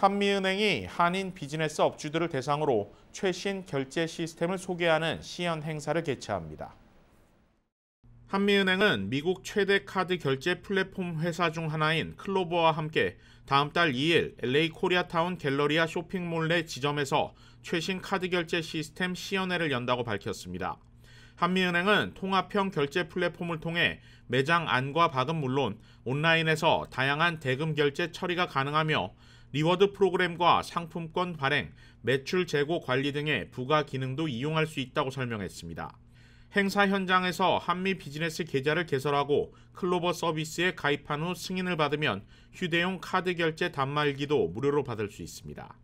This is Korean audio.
한미은행이 한인 비즈니스 업주들을 대상으로 최신 결제 시스템을 소개하는 시연 행사를 개최합니다. 한미은행은 미국 최대 카드 결제 플랫폼 회사 중 하나인 클로버와 함께 다음 달 2일 LA 코리아타운 갤러리아 쇼핑몰 내 지점에서 최신 카드 결제 시스템 시연회를 연다고 밝혔습니다. 한미은행은 통합형 결제 플랫폼을 통해 매장 안과 박은 물론 온라인에서 다양한 대금 결제 처리가 가능하며 리워드 프로그램과 상품권 발행, 매출 재고 관리 등의 부가 기능도 이용할 수 있다고 설명했습니다. 행사 현장에서 한미 비즈니스 계좌를 개설하고 클로버 서비스에 가입한 후 승인을 받으면 휴대용 카드 결제 단말기도 무료로 받을 수 있습니다.